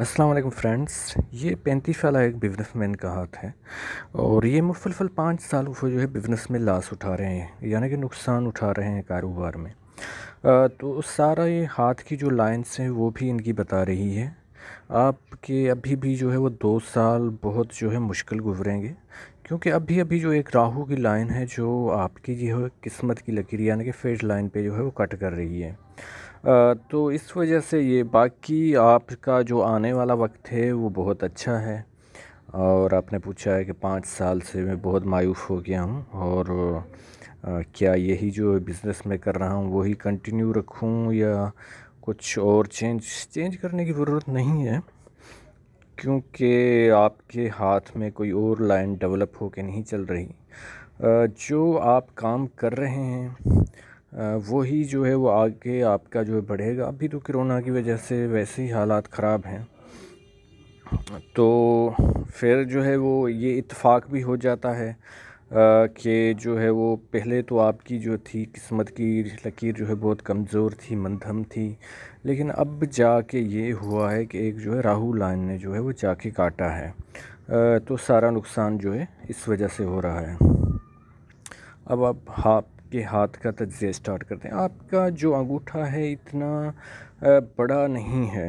अस्सलाम वालेकुम फ्रेंड्स ये पैंतीस साल एक बिजनेसमैन का हाथ है और ये मुफलफल पाँच साल से जो है बिज़नेस में लास उठा रहे हैं यानी कि नुकसान उठा रहे हैं कारोबार में आ, तो सारा ये हाथ की जो लाइन्स हैं वो भी इनकी बता रही है आपके अभी भी जो है वो दो साल बहुत जो है मुश्किल गुजरेंगे क्योंकि अभी अभी जो एक राहु की लाइन है जो आपकी जो है किस्मत की लकीर यानी कि फेज लाइन पे जो है वो कट कर रही है तो इस वजह से ये बाकी आपका जो आने वाला वक्त है वो बहुत अच्छा है और आपने पूछा है कि पाँच साल से मैं बहुत मायूस हो गया हूँ और क्या यही जो बिज़नेस में कर रहा हूँ वही कंटिन्यू रखूँ या कुछ और चेंज चेंज करने की ज़रूरत नहीं है क्योंकि आपके हाथ में कोई और लाइन डेवलप होकर नहीं चल रही जो आप काम कर रहे हैं वही जो है वो आगे आपका जो है बढ़ेगा अभी तो कोरोना की वजह से वैसे ही हालात ख़राब हैं तो फिर जो है वो ये इतफाक़ भी हो जाता है कि जो है वो पहले तो आपकी जो थी किस्मत की लकीर जो है बहुत कमज़ोर थी मंदम थी लेकिन अब जाके ये हुआ है कि एक जो है राहु लाइन ने जो है वो जाके काटा है तो सारा नुकसान जो है इस वजह से हो रहा है अब आप हाँ आपके हाथ का तजिया स्टार्ट करते हैं आपका जो अंगूठा है इतना बड़ा नहीं है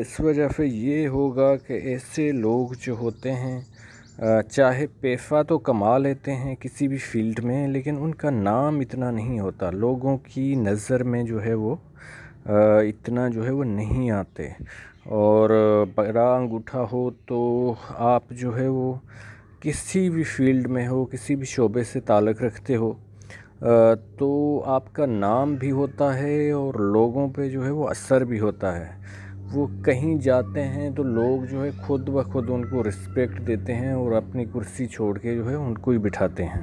इस वजह से ये होगा कि ऐसे लोग जो होते हैं चाहे पेफा तो कमा लेते हैं किसी भी फील्ड में लेकिन उनका नाम इतना नहीं होता लोगों की नज़र में जो है वो इतना जो है वो नहीं आते और बड़ा अंगूठा हो तो आप जो है वो किसी भी फील्ड में हो किसी भी शोबे से ताल्लुक़ रखते हो तो आपका नाम भी होता है और लोगों पे जो है वो असर भी होता है वो कहीं जाते हैं तो लोग जो है खुद ब खुद उनको रिस्पेक्ट देते हैं और अपनी कुर्सी छोड़ के जो है उनको ही बिठाते हैं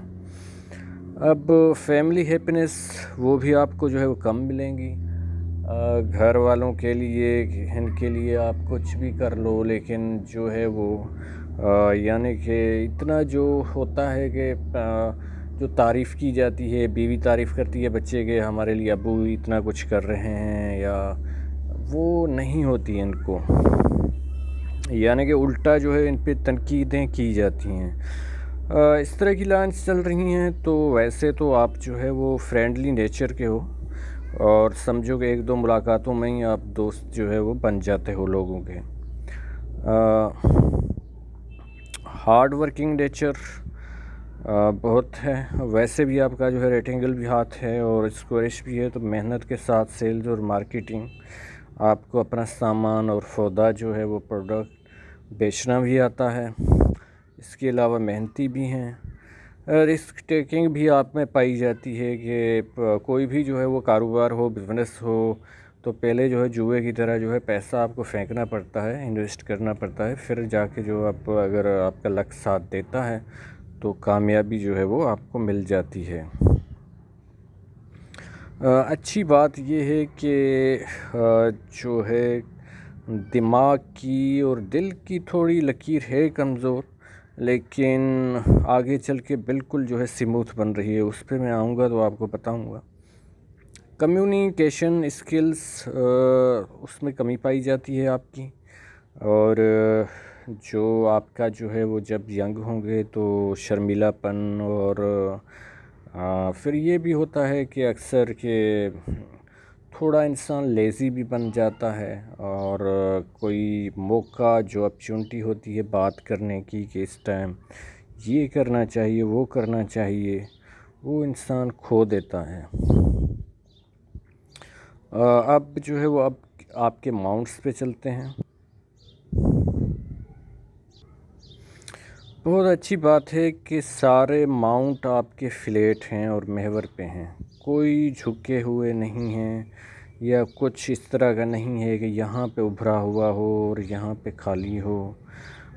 अब फैमिली हैप्पीनेस वो भी आपको जो है वो कम मिलेंगी घर वालों के लिए इनके लिए आप कुछ भी कर लो लेकिन जो है वो यानी कि इतना जो होता है कि जो तारीफ़ की जाती है बीवी तारीफ़ करती है बच्चे के हमारे लिए अबू इतना कुछ कर रहे हैं या वो नहीं होती इनको यानी कि उल्टा जो है इन पर तनकीदें की जाती हैं इस तरह की लाइन चल रही हैं तो वैसे तो आप जो है वो फ्रेंडली नेचर के हो और समझो कि एक दो मुलाकातों में ही आप दोस्त जो है वो बन जाते हो लोगों के हार्ड वर्किंग नेचर बहुत है वैसे भी आपका जो है रेटिंगल भी हाथ है और स्कोरिश भी है तो मेहनत के साथ सेल्स और मार्केटिंग आपको अपना सामान और फौदा जो है वो प्रोडक्ट बेचना भी आता है इसके अलावा मेहनती भी हैं रिस्क टेकिंग भी आप में पाई जाती है कि कोई भी जो है वो कारोबार हो बिज़नेस हो तो पहले जो है जुए की तरह जो है पैसा आपको फेंकना पड़ता है इन्वेस्ट करना पड़ता है फिर जाके जो आप अगर आपका लक साथ देता है तो कामयाबी जो है वो आपको मिल जाती है अच्छी बात यह है कि जो है दिमाग की और दिल की थोड़ी लकीर है कमज़ोर लेकिन आगे चल के बिल्कुल जो है स्मूथ बन रही है उस पर मैं आऊँगा तो आपको बताऊँगा कम्युनिकेशन स्किल्स उसमें कमी पाई जाती है आपकी और जो आपका जो है वो जब यंग होंगे तो शर्मीलापन और आ, फिर ये भी होता है कि अक्सर के थोड़ा इंसान लेज़ी भी बन जाता है और कोई मौका जो अपॉर्चुनिटी होती है बात करने की कि इस टाइम ये करना चाहिए वो करना चाहिए वो इंसान खो देता है अब जो है वो अब आपके माउंट्स पे चलते हैं बहुत अच्छी बात है कि सारे माउंट आपके फ्लेट हैं और महवर पे हैं कोई झुके हुए नहीं हैं या कुछ इस तरह का नहीं है कि यहाँ पे उभरा हुआ हो और यहाँ पे खाली हो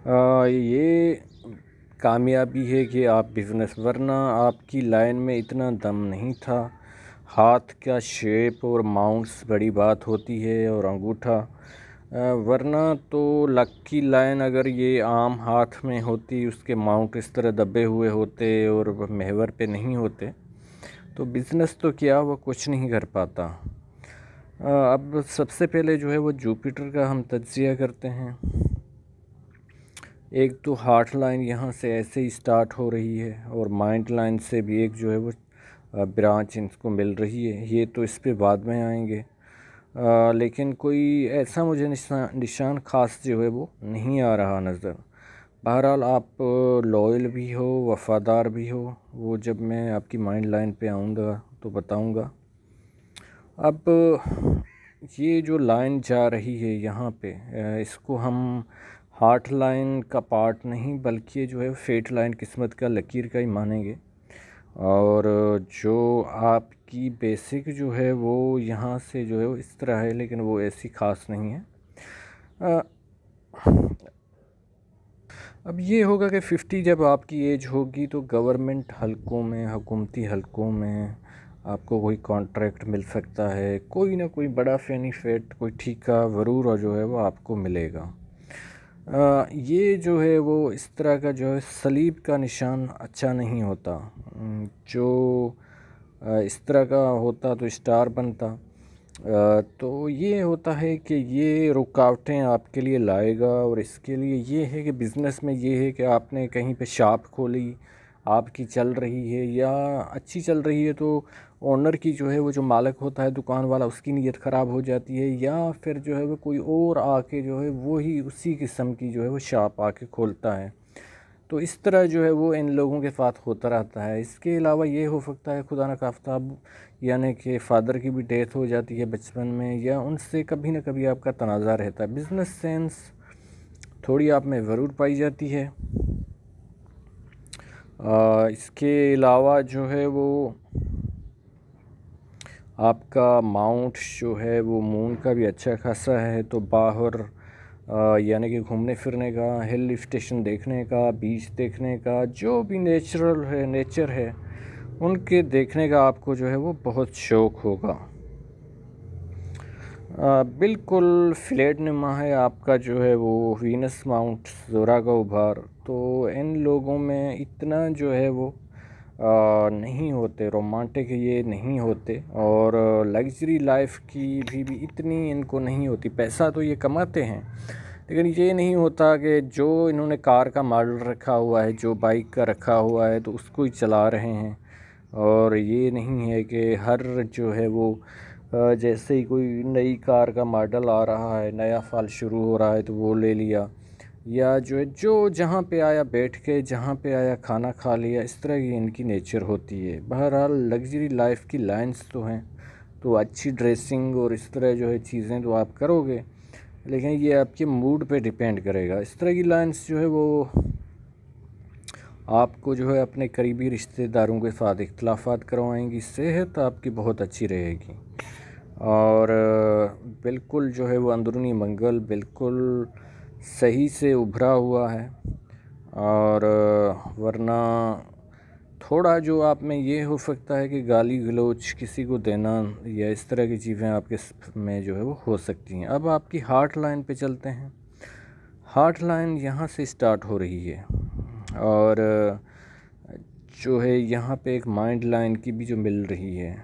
आ, ये कामयाबी है कि आप बिज़नेस वरना आपकी लाइन में इतना दम नहीं था हाथ का शेप और माउंट्स बड़ी बात होती है और अंगूठा वरना तो लक्की लाइन अगर ये आम हाथ में होती उसके माउंट इस तरह दबे हुए होते और महवर पे नहीं होते तो बिज़नेस तो किया वह कुछ नहीं कर पाता अब सबसे पहले जो है वो जुपिटर का हम तजिया करते हैं एक तो हार्ट लाइन यहाँ से ऐसे ही स्टार्ट हो रही है और माइंड लाइन से भी एक जो है वो ब्रांच इनको मिल रही है ये तो इस पर बाद में आएंगे लेकिन कोई ऐसा मुझे निशान ख़ास जो है वो नहीं आ रहा नज़र बहरहाल आप लॉयल भी हो वफ़ादार भी हो वो जब मैं आपकी माइंड लाइन पे आऊँगा तो बताऊँगा अब ये जो लाइन जा रही है यहाँ पे इसको हम हार्ट लाइन का पार्ट नहीं बल्कि जो है फेट लाइन किस्मत का लकीर का ही मानेंगे और जो आप इसकी बेसिक जो है वो यहाँ से जो है वो इस तरह है लेकिन वो ऐसी ख़ास नहीं है आ, अब ये होगा कि फ़िफ्टी जब आपकी एज होगी तो गवर्नमेंट हलकों में हुकूमती हलकों में आपको कोई कॉन्ट्रैक्ट मिल सकता है कोई ना कोई बड़ा बेनिफिट कोई ठीका वरूर जो है वो आपको मिलेगा आ, ये जो है वो इस तरह का जो है सलीब का निशान अच्छा नहीं होता जो इस तरह का होता तो स्टार बनता तो ये होता है कि ये रुकावटें आपके लिए लाएगा और इसके लिए ये है कि बिज़नेस में ये है कि आपने कहीं पे शॉप खोली आपकी चल रही है या अच्छी चल रही है तो ओनर की जो है वो जो मालिक होता है दुकान वाला उसकी नीयत ख़राब हो जाती है या फिर जो है वो कोई और आके जो है वही उसी किस्म की जो है वो शॉप आके खोलता है तो इस तरह जो है वो इन लोगों के साथ होता रहता है इसके अलावा ये हो सकता है खुदा न खाफ्ता यानी कि फ़ादर की भी डेथ हो जाती है बचपन में या उनसे कभी ना कभी आपका तनाज़ा रहता है बिज़नेस सेंस थोड़ी आप में ज़रूर पाई जाती है आ, इसके अलावा जो है वो आपका माउंट जो है वो मून का भी अच्छा खासा है तो बाहर यानी कि घूमने फिरने का हिल स्टेशन देखने का बीच देखने का जो भी नेचुरल है नेचर है उनके देखने का आपको जो है वो बहुत शौक़ होगा आ, बिल्कुल फ्लैट नुमा है आपका जो है वो वीनस माउंट जोरा का उभार तो इन लोगों में इतना जो है वो नहीं होते रोमांटिक ये नहीं होते और लग्जरी लाइफ की भी, भी इतनी इनको नहीं होती पैसा तो ये कमाते हैं लेकिन ये नहीं होता कि जो इन्होंने कार का मॉडल रखा हुआ है जो बाइक का रखा हुआ है तो उसको ही चला रहे हैं और ये नहीं है कि हर जो है वो जैसे ही कोई नई कार का मॉडल आ रहा है नया फाल शुरू हो रहा है तो वो ले लिया या जो है जो जहाँ पे आया बैठ के जहाँ पे आया खाना खा लिया इस तरह की इनकी नेचर होती है बहरहाल लग्जरी लाइफ की लाइंस तो हैं तो अच्छी ड्रेसिंग और इस तरह जो है चीज़ें तो आप करोगे लेकिन ये आपके मूड पे डिपेंड करेगा इस तरह की लाइंस जो है वो आपको जो है अपने करीबी रिश्तेदारों के साथ इख्लाफा करवाएंगी सेहत आपकी बहुत अच्छी रहेगी और बिल्कुल जो है वो अंदरूनी मंगल बिल्कुल सही से उभरा हुआ है और वरना थोड़ा जो आप में ये हो सकता है कि गाली गलोच किसी को देना या इस तरह की चीज़ें आपके में जो है वो हो सकती हैं अब आपकी हार्ट लाइन पे चलते हैं हार्ट लाइन यहाँ से स्टार्ट हो रही है और जो है यहाँ पे एक माइंड लाइन की भी जो मिल रही है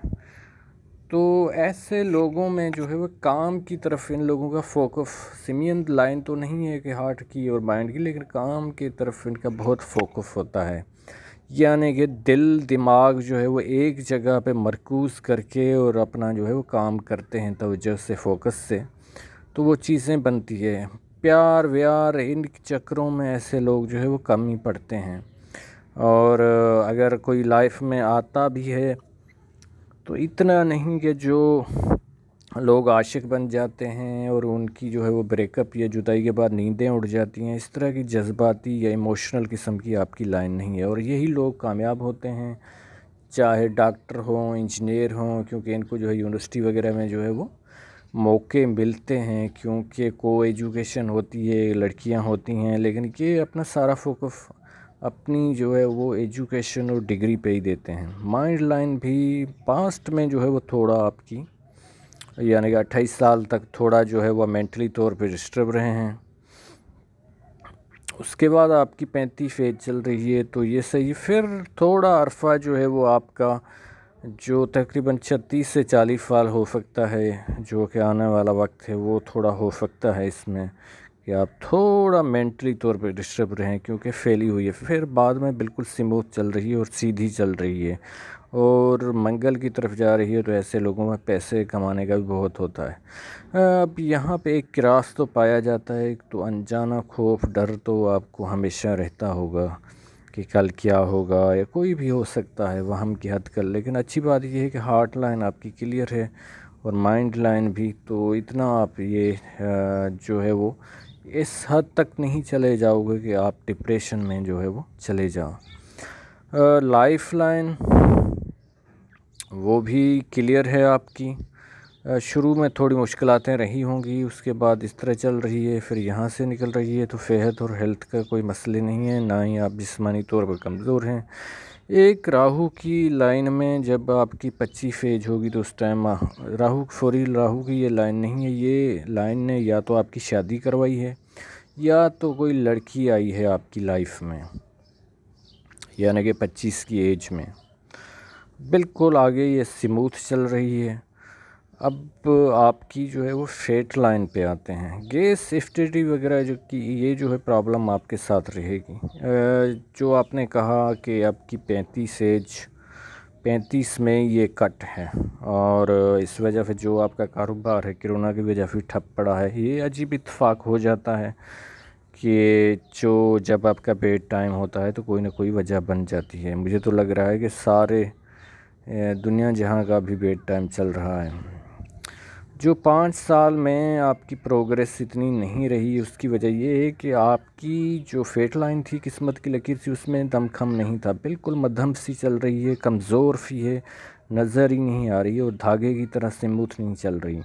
तो ऐसे लोगों में जो है वो काम की तरफ इन लोगों का फोकस सिमियन लाइन तो नहीं है कि हार्ट की और माइंड की लेकिन काम की तरफ इनका बहुत फोकस होता है यानी कि दिल दिमाग जो है वो एक जगह पे मरकूज़ करके और अपना जो है वो काम करते हैं तोजह से फोकस से तो वो चीज़ें बनती है प्यार व्यार इन चक्रों में ऐसे लोग जो है वो कम ही पड़ते हैं और अगर कोई लाइफ में आता भी है तो इतना नहीं कि जो लोग आशिक बन जाते हैं और उनकी जो है वो ब्रेकअप या जुदाई के बाद नींदें उड़ जाती हैं इस तरह की जज्बाती या इमोशनल किस्म की आपकी लाइन नहीं है और यही लोग कामयाब होते हैं चाहे डॉक्टर हों इंजीनियर हों क्योंकि इनको जो है यूनिवर्सिटी वगैरह में जो है वो मौके मिलते हैं क्योंकि को एजुकेशन होती है लड़कियां होती हैं लेकिन ये अपना सारा फोकस अपनी जो है वो एजुकेशन और डिग्री पे ही देते हैं माइंड लाइन भी पास्ट में जो है वो थोड़ा आपकी यानी कि अट्ठाईस साल तक थोड़ा जो है वह मेंटली तौर पर डिस्टर्ब रहे हैं उसके बाद आपकी पैंतीस फेज चल रही है तो ये सही फिर थोड़ा अरफा जो है वो आपका जो तकरीबन छत्तीस से चालीस साल हो सकता है जो कि आने वाला वक्त है वो थोड़ा हो सकता है इसमें या आप थोड़ा मेंटली तौर पे डिस्टर्ब रहें क्योंकि फैली हुई है फिर बाद में बिल्कुल स्मूथ चल रही है और सीधी चल रही है और मंगल की तरफ जा रही है तो ऐसे लोगों में पैसे कमाने का भी बहुत होता है अब यहाँ पे एक क्रास तो पाया जाता है तो अनजाना खौफ डर तो आपको हमेशा रहता होगा कि कल क्या होगा या कोई भी हो सकता है वह हम की हद कर लेकिन अच्छी बात यह है कि हार्ट लाइन आपकी क्लियर है और माइंड लाइन भी तो इतना आप ये जो है वो इस हद तक नहीं चले जाओगे कि आप डिप्रेशन में जो है वो चले जाओ लाइफ लाइन वो भी क्लियर है आपकी शुरू में थोड़ी मुश्किलें रही होंगी उसके बाद इस तरह चल रही है फिर यहाँ से निकल रही है तो सेहत और हेल्थ का कोई मसले नहीं है ना ही आप जिसमानी तौर पर कमज़ोर हैं एक राहु की लाइन में जब आपकी पच्चीस फेज होगी तो उस टाइम हाँ, राहु सॉरी राहु की ये लाइन नहीं है ये लाइन ने या तो आपकी शादी करवाई है या तो कोई लड़की आई है आपकी लाइफ में यानी कि पच्चीस की एज में बिल्कुल आगे ये स्मूथ चल रही है अब आपकी जो है वो फेट लाइन पे आते हैं गैस सेफ्टिटी वगैरह जो कि ये जो है प्रॉब्लम आपके साथ रहेगी जो आपने कहा कि आपकी पैंतीस एज पैंतीस में ये कट है और इस वजह से जो आपका कारोबार है कोरोना की वजह से ठप पड़ा है ये अजीब इतफाक़ हो जाता है कि जो जब आपका पेड टाइम होता है तो कोई ना कोई वजह बन जाती है मुझे तो लग रहा है कि सारे दुनिया जहाँ का भी बेड टाइम चल रहा है जो पाँच साल में आपकी प्रोग्रेस इतनी नहीं रही उसकी वजह ये है कि आपकी जो फेट लाइन थी किस्मत की लकीर थी उसमें दमखम नहीं था बिल्कुल मध्यम सी चल रही है कमज़ोर सी है नज़र ही नहीं आ रही और धागे की तरह से स्मूथ नहीं चल रही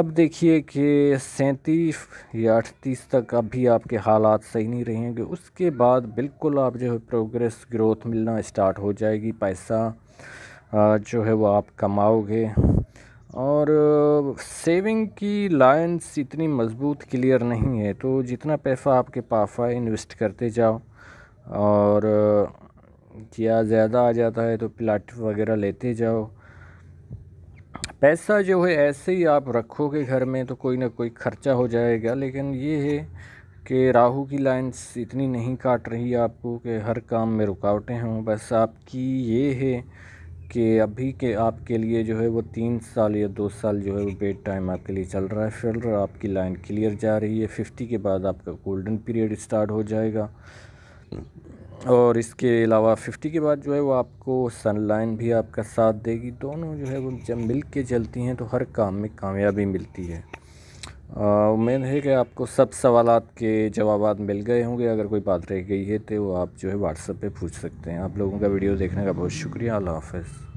अब देखिए कि सैंतीस या अठतीस तक अभी आपके हालात सही नहीं रहेंगे उसके बाद बिल्कुल आप जो है प्रोग्रेस ग्रोथ मिलना स्टार्ट हो जाएगी पैसा जो है वो आप कमाओगे और सेविंग की लाइंस इतनी मज़बूत क्लियर नहीं है तो जितना पैसा आपके पास है इन्वेस्ट करते जाओ और या ज़्यादा आ जाता है तो प्लाट वगैरह लेते जाओ पैसा जो है ऐसे ही आप रखोगे घर में तो कोई ना कोई ख़र्चा हो जाएगा लेकिन ये है कि राहु की लाइंस इतनी नहीं काट रही आपको कि हर काम में रुकावटें हों बस आपकी ये है कि अभी के आपके लिए जो है वो तीन साल या दो साल जो है वो बेड टाइम आपके लिए चल रहा है फिल्टर आपकी लाइन क्लियर जा रही है फिफ्टी के बाद आपका गोल्डन पीरियड स्टार्ट हो जाएगा हम्म। और इसके अलावा फिफ्टी के बाद जो है वो आपको सन लाइन भी आपका साथ देगी दोनों जो है वो जब मिल के चलती हैं तो हर काम में कामयाबी मिलती है उम्मीद है कि आपको सब सवाल के जवाब मिल गए होंगे अगर कोई बात रह गई है तो आप जो है व्हाट्सएप पे पूछ सकते हैं आप लोगों का वीडियो देखने का बहुत शुक्रिया अल्लाह हाफ़